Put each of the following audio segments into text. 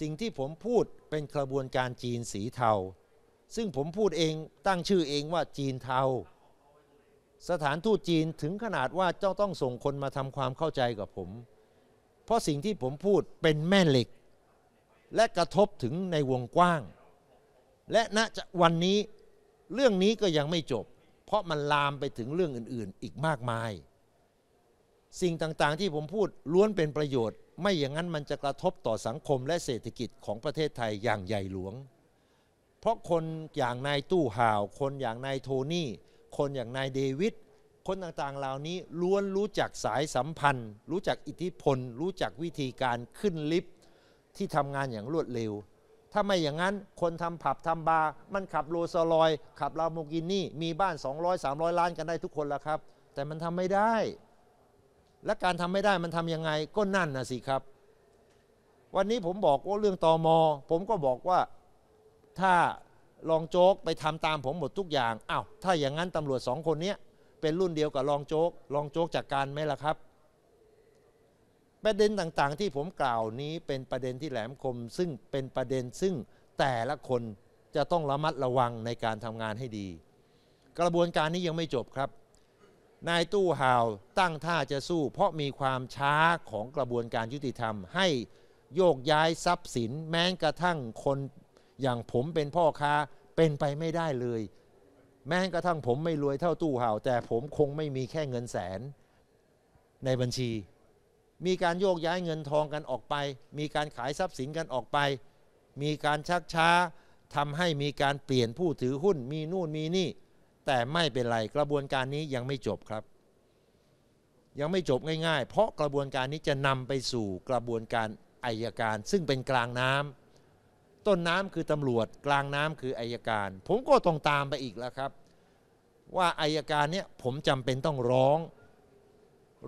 สิ่งที่ผมพูดเป็นกระบวนการจีนสีเทา ซึ่งผมพูดเองตั้งชื่อเองว่าจีนเทา สถานทูตจีนถึงขนาดว่า เจ้าต้องส่งคนมาทำความเข้าใจกับผม เพราะสิ่งที่ผมพูดเป็นแม่เหล็ก และกระทบถึงในวงกว้าง และณวันนี้เรื่องนี้ก็ยังไม่จบ เพราะมันลามไปถึงเรื่องอื่นๆอีกมากมายสิ่งต่างๆที่ผมพูดล้วนเป็นประโยชน์ ไม่อย่างนั้นมันจะกระทบต่อสังคมและเศรษฐกิจของประเทศไทยอย่างใหญ่หลวง เพราะคนอย่างนายตู้ห่าว คนอย่างนายโทนี่คนอย่างนายเดวิดคนต่างๆเหล่านี้ล้วนรู้จักสายสัมพันธ์ รู้จักอิทธิพลรู้จักวิธีการขึ้นลิฟต์ที่ทำงานอย่างรวดเร็ว ถ้าไม่อย่างนั้นคนทำผับทำบาร์มันขับโรสลอย ขับลาโมกินี่มีบ้าน 200-300 ล้านกันได้ทุกคนแล้วครับ แต่มันทำไม่ได้และการทำไม่ได้มันทํำยังไงก็นั่นนะสิครับ วันนี้ผมบอกว่าเรื่องตอมอผมก็บอกว่าถ้าลองโจ๊กไปทำตามผมหมดทุกอย่างอา้าวถ้าอย่างนั้นตำรวจสองคนนี้ เป็นรุ่นเดียวกับรองโจ๊กรองโจ๊กจากการไหมล่ะครับประเด็นต่างๆ ที่ผมกล่าวนี้เป็นประเด็นที่แหลมคม ซึ่งเป็นประเด็นซึ่งแต่ละคนจะต้องระมัดระวังในการทำงานให้ดี กระบวนการนี้ยังไม่จบครับนายตู้หาวตั้งท่าจะสู้ เพราะมีความช้าของกระบวนการยุติธรรม ให้โยกย้ายทรัพย์สินแม้กระทั่งคนอย่างผมเป็นพ่อค้าเป็นไปไม่ได้เลย แม้กระทั่งผมไม่รวยเท่าตู้หาว แต่ผมคงไม่มีแค่เงินแสนในบัญชี มีการโยกย้ายเงินทองกันออกไป มีการขายทรัพย์สินกันออกไป มีการชักช้าทำให้มีการเปลี่ยนผู้ถือหุ้นมีนู่นมีนี่แต่ไม่เป็นไรกระบวนการนี้ยังไม่จบครับ ยังไม่จบง่ายๆ เพราะกระบวนการนี้จะนำไปสู่กระบวนการอายการ ซึ่งเป็นกลางน้ำต้นน้ำคือตำรวจกลางน้ำคืออายการ ผมก็ต้องตามไปอีกแล้วครับ ว่าอายการเนี่ยผมจำเป็นต้องร้อง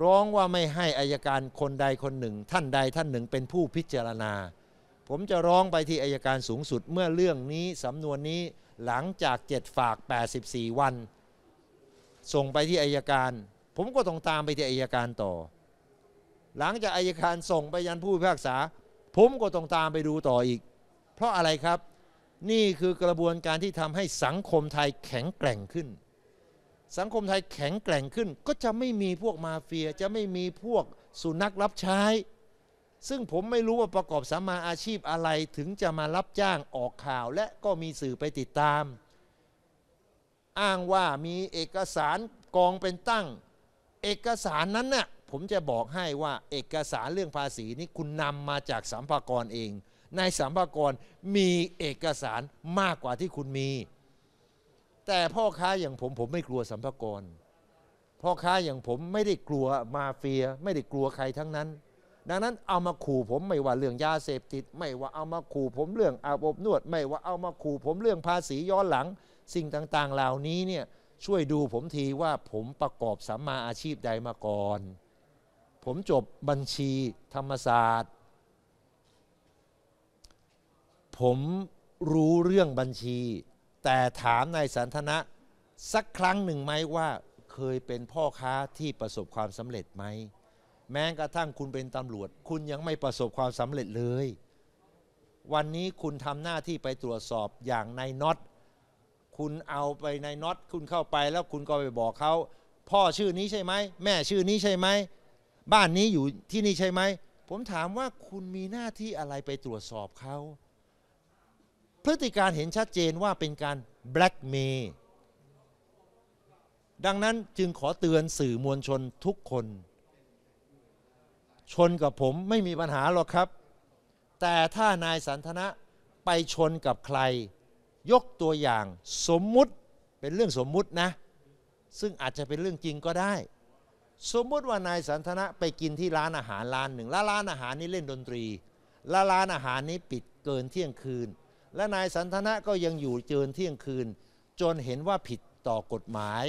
ร้องว่าไม่ให้อายการคนใดคนหนึ่ง ท่านใดท่านหนึ่งเป็นผู้พิจารณา ผมจะร้องไปที่อายการสูงสุดเมื่อเรื่องนี้สำนวนนี้หลังจากเจ็ดฝาก 84 วัน ส่งไปที่อายการ ผมก็ต้องตามไปที่อายการต่อ หลังจากอายการส่งไปยันผู้พิพากษา ผมก็ต้องตามไปดูต่ออีก เพราะอะไรครับ นี่คือกระบวนการที่ทำให้สังคมไทยแข็งแกร่งขึ้น สังคมไทยแข็งแกร่งขึ้น ก็จะไม่มีพวกมาเฟียจะไม่มีพวกสุนัขรับใช้ซึ่งผมไม่รู้ว่าประกอบสัมมาอาชีพอะไรถึงจะมารับจ้างออกข่าวและก็มีสื่อไปติดตาม อ้างว่ามีเอกสารกองเป็นตั้ง เอกสารนั้นน่ยผมจะบอกให้ว่าเอกสารเรื่องภาษีนี่คุณนำมาจากสัมภากรเอง ในสัมภากร มีเอกสารมากกว่าที่คุณมี แต่พ่อค้าอย่างผมผมไม่กลัวสัมภากร พ่อค้าอย่างผมไม่ได้กลัวมาเฟีย ไม่ได้กลัวใครทั้งนั้นดังนั้นเอามาขู่ผมไม่ว่าเรื่องยาเสพติด ไม่ว่าเอามาขู่ ผมเรื่องอาบอบนวดไม่ว่าเอามาขู่ผมเรื่องภาษีย้อนหลังสิ่งต่างๆเหล่านี้เนี่ยช่วยดูผมทีว่าผมประกอบสัมมาอาชีพใดมาก่อน ผมจบบัญชีธรรมศาสตร์ ผมรู้เรื่องบัญชี แต่ถามนายสันทนะสักครั้งหนึ่งไหมว่าเคยเป็นพ่อค้าที่ประสบความสำเร็จไหมแม้กระทั่งคุณเป็นตำรวจ คุณยังไม่ประสบความสำเร็จเลย วันนี้คุณทำหน้าที่ไปตรวจสอบอย่างในน็อตคุณเอาไปในน็อตคุณเข้าไปแล้วคุณก็ไปบอกเขา พ่อชื่อนี้ใช่ไหม แม่ชื่อนี้ใช่ไหมบ้านนี้อยู่ที่นี่ใช่ไหม ผมถามว่าคุณมีหน้าที่อะไรไปตรวจสอบเขาพฤติการเห็นชัดเจนว่าเป็นการแบล็กเมย์ดังนั้นจึงขอเตือนสื่อมวลชนทุกคนชนกับผมไม่มีปัญหาหรอกครับ แต่ถ้านายสันทนะไปชนกับใคร ยกตัวอย่างสมมุติเป็นเรื่องสมมุตินะ ซึ่งอาจจะเป็นเรื่องจริงก็ได้ สมมุติว่านายสันทนะไปกินที่ร้านอาหารร้านหนึ่งและร้านอาหารนี้เล่นดนตรีและร้านอาหารนี้ปิดเกินเที่ยงคืน และนายสันทนะก็ยังอยู่เจินเที่ยงคืน จนเห็นว่าผิดต่อกฎหมาย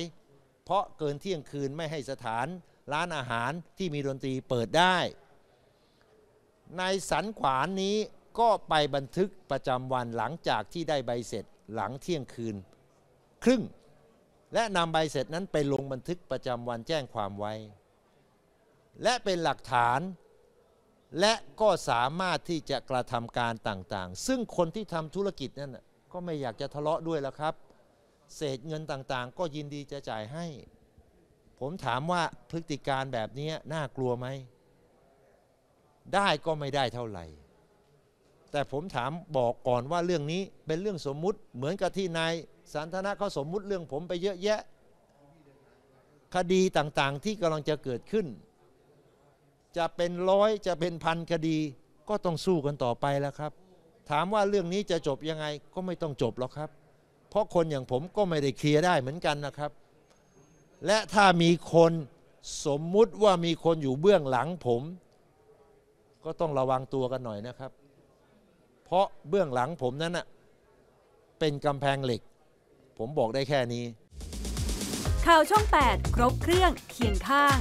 เพราะเกินเที่ยงคืนไม่ให้สถานร้านอาหารที่มีดนตรีเปิดได้ ในสันขวานนี้ก็ไปบันทึกประจำวันหลังจากที่ได้ใบเสร็จหลังเที่ยงคืน ครึ่งและนำใบเสร็จนั้นไปลงบันทึกประจำวันแจ้งความไว้ และเป็นหลักฐาน และก็สามารถที่จะกระทำการต่าง ๆ ซึ่งคนที่ทำธุรกิจนั่นก็ไม่อยากจะทะเลาะด้วยแล้วครับ เศษเงินต่างๆ ก็ยินดีจะจ่ายให้ผมถามว่าพฤติการแบบนี้น่ากลัวไหม ได้ก็ไม่ได้เท่าไหร่แต่ผมถามบอกก่อนว่าเรื่องนี้เป็นเรื่องสมมุติเหมือนกับที่นายสันทนะเขาสมมุติเรื่องผมไปเยอะแยะ คดีต่างๆที่กำลังจะเกิดขึ้น จะเป็นร้อยจะเป็นพันคดีก็ต้องสู้กันต่อไปแล้วครับ ถามว่าเรื่องนี้จะจบยังไง ก็ไม่ต้องจบหรอกครับ เพราะคนอย่างผมก็ไม่ได้เคลียร์ได้เหมือนกันนะครับและถ้ามีคนสมมุติว่ามีคนอยู่เบื้องหลังผม ก็ต้องระวังตัวกันหน่อยนะครับ เพราะเบื้องหลังผมนั้นนะเป็นกำแพงเหล็ก ผมบอกได้แค่นี้ ข่าวช่อง8 ครบเครื่องเคียงข้าง